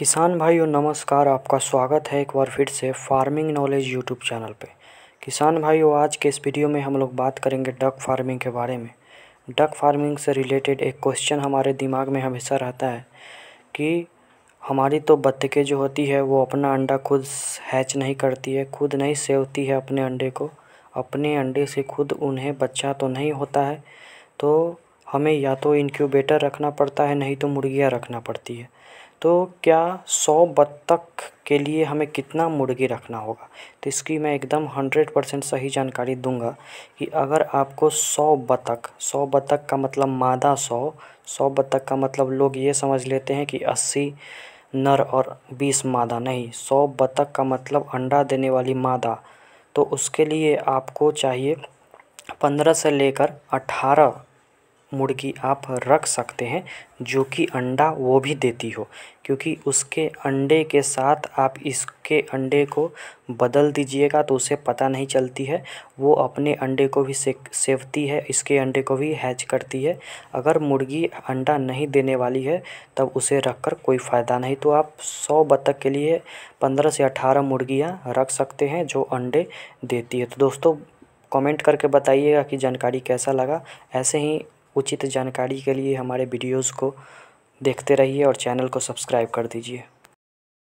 किसान भाइयों नमस्कार आपका स्वागत है एक बार फिर से फार्मिंग नॉलेज यूट्यूब चैनल पे किसान भाइयों आज के इस वीडियो में हम लोग बात करेंगे डक फार्मिंग के बारे में डक फार्मिंग से रिलेटेड एक क्वेश्चन हमारे दिमाग में हमेशा रहता है कि हमारी तो बत्तखें जो होती है वो अपना अंडा खुद हैच नहीं करती है खुद नहीं सेवती है अपने अंडे को अपने अंडे से खुद उन्हें बच्चा तो नहीं होता है तो हमें या तो इनक्यूबेटर रखना पड़ता है नहीं तो मुर्गियाँ रखना पड़ती है तो क्या सौ बत्तख के लिए हमें कितना मुर्गी रखना होगा तो इसकी मैं एकदम हंड्रेड परसेंट सही जानकारी दूंगा कि अगर आपको सौ बत्तख सौ बत्तख का मतलब मादा सौ सौ बत्तख का मतलब लोग ये समझ लेते हैं कि अस्सी नर और बीस मादा नहीं सौ बत्तख का मतलब अंडा देने वाली मादा तो उसके लिए आपको चाहिए पंद्रह से लेकर अठारह मुर्गी आप रख सकते हैं जो कि अंडा वो भी देती हो क्योंकि उसके अंडे के साथ आप इसके अंडे को बदल दीजिएगा तो उसे पता नहीं चलती है वो अपने अंडे को भी से सेवती है इसके अंडे को भी हैच करती है अगर मुर्गी अंडा नहीं देने वाली है तब उसे रख कर कोई फ़ायदा नहीं तो आप सौ बतख के लिए पंद्रह से अठारह मुर्गियाँ रख सकते हैं जो अंडे देती है तो दोस्तों कमेंट करके बताइएगा कि जानकारी कैसा लगा ऐसे ही उचित जानकारी के लिए हमारे वीडियोज़ को देखते रहिए और चैनल को सब्सक्राइब कर दीजिए